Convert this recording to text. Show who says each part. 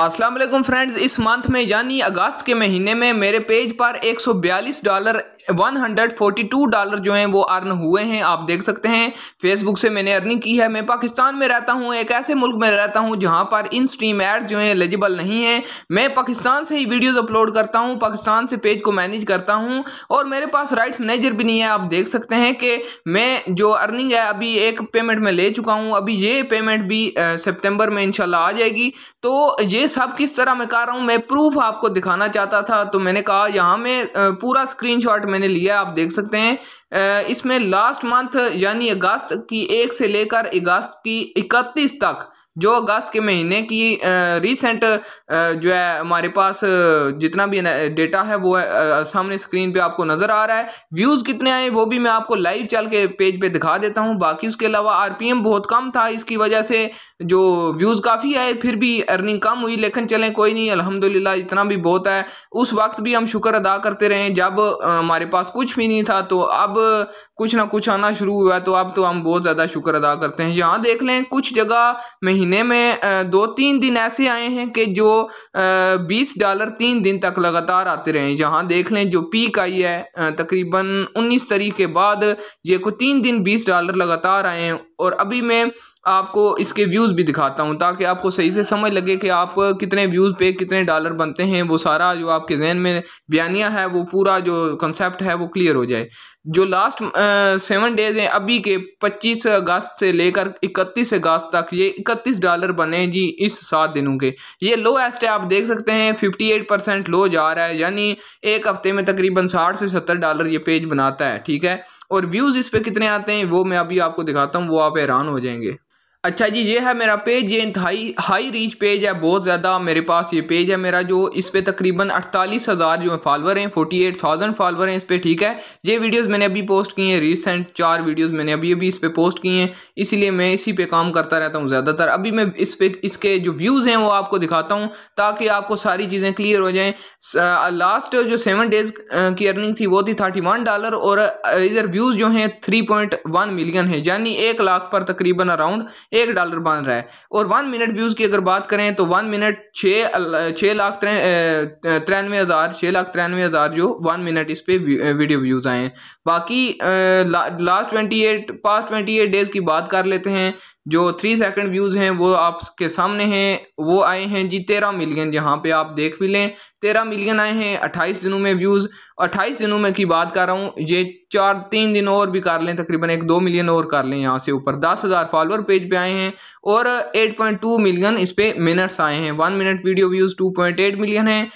Speaker 1: अस्सलाम वालेकुम फ्रेंड्स इस मंथ में यानी अगस्त के महीने में मेरे पेज पर 142 डॉलर 142 डॉलर जो हैं वो अर्न हुए हैं आप देख सकते हैं फेसबुक से मैंने अर्निंग की है मैं पाकिस्तान में रहता हूं एक ऐसे मुल्क में रहता हूं जहां पर इन स्ट्रीम एड जो हैं एलिजिबल नहीं है मैं पाकिस्तान से ही वीडियोस अपलोड करता हूं पाकिस्तान से पेज को मैनेज करता हूं और मेरे पास राइट्स मैनेजर भी नहीं है आप देख सकते हैं कि मैं जो अर्निंग है अभी एक पेमेंट में ले चुका हूँ अभी ये पेमेंट भी सेप्टेम्बर में इनशाला आ जाएगी तो ये सब किस तरह मैं कर रहा हूँ मैं प्रूफ आपको दिखाना चाहता था तो मैंने कहा यहाँ में पूरा स्क्रीनशॉट मैंने लिया आप देख सकते हैं इसमें लास्ट मंथ यानी अगस्त की एक से लेकर अगस्त की इकतीस तक जो अगस्त के महीने की रिसेंट जो है हमारे पास जितना भी डेटा है वो है, सामने स्क्रीन पे आपको नज़र आ रहा है व्यूज़ कितने आए वो भी मैं आपको लाइव चल के पेज पे दिखा देता हूँ बाकी उसके अलावा आरपीएम बहुत कम था इसकी वजह से जो व्यूज़ काफ़ी आए फिर भी अर्निंग कम हुई लेकिन चलें कोई नहीं अलहमदिल्ला इतना भी बहुत है उस वक्त भी हम शुक्र अदा करते रहे जब हमारे पास कुछ भी नहीं था तो अब कुछ ना कुछ आना शुरू हुआ तो अब तो हम बहुत ज़्यादा शुक्र अदा करते हैं यहाँ देख लें कुछ जगह महीने महीने में दो तीन दिन ऐसे आए हैं कि जो बीस डॉलर तीन दिन तक लगातार आते रहे जहाँ देख लें जो पीक आई है तकरीबन उन्नीस तारीख के बाद ये को तीन दिन बीस डॉलर लगातार आए हैं और अभी मैं आपको इसके व्यूज़ भी दिखाता हूँ ताकि आपको सही से समझ लगे कि आप कितने व्यूज़ पे कितने डॉलर बनते हैं वो सारा जो आपके जहन में बयानिया है वो पूरा जो कंसेप्ट है वो क्लियर हो जाए जो लास्ट सेवन डेज़ हैं अभी के 25 अगस्त से लेकर 31 अगस्त तक ये 31 डॉलर बने जी इस सात दिनों के ये लो एस्ट है आप देख सकते हैं एट परसेंट लो जा रहा है यानी एक हफ्ते में तकरीबन साठ से सत्तर डॉलर ये पेज बनाता है ठीक है और व्यूज़ इस पर कितने आते हैं वो मैं अभी आपको दिखाता हूँ वो आप हैरान हो जाएंगे अच्छा जी ये है मेरा पेज ये इंतहाई हाई रीच पेज है बहुत ज़्यादा मेरे पास ये पेज है मेरा जो इस पर तकरीबन अड़तालीस हज़ार जो है फॉलोवर हैं फोर्टी एट थाउजेंड फॉलोअर हैं इस पर ठीक है ये वीडियोस मैंने अभी पोस्ट की हैं रीसेंट चार वीडियोस मैंने अभी अभी इस पर पोस्ट की हैं इसीलिए मैं इसी पे काम करता रहता हूँ ज़्यादातर अभी मैं इस पर इसके जो व्यूज़ हैं वो आपको दिखाता हूँ ताकि आपको सारी चीज़ें क्लियर हो जाएँ लास्ट जो सेवन डेज़ की अर्निंग थी वो थी थर्टी वन डॉलर और इधर व्यूज़ जो हैं थ्री पॉइंट वन मिलियन है यानी एक लाख पर तकरीबन अराउंड एक डॉलर बन रहा है और वन मिनट व्यूज़ की अगर बात करें तो वन मिनट छः छः लाख तिरानवे हज़ार छः लाख तिरानवे हज़ार जो वन मिनट इस पर वीडियो व्यूज़ आए हैं बाकी last twenty eight past twenty eight days की बात कर लेते हैं जो थ्री सेकंड व्यूज़ हैं वो आपके सामने हैं वो आए हैं जी तेरह मिलियन यहाँ पे आप देख भी लें तेरह मिलियन आए हैं अट्ठाईस दिनों में व्यूज़ अट्ठाईस दिनों में की बात कर रहा हूँ ये चार तीन दिन और भी कर लें तकरीबन एक दो मिलियन और कर लें यहाँ से ऊपर दस हज़ार फॉलोअर पेज पे आए हैं और एट पॉइंट टू मिलियन इस पर मिनट्स आए हैं one minute video views two point eight million है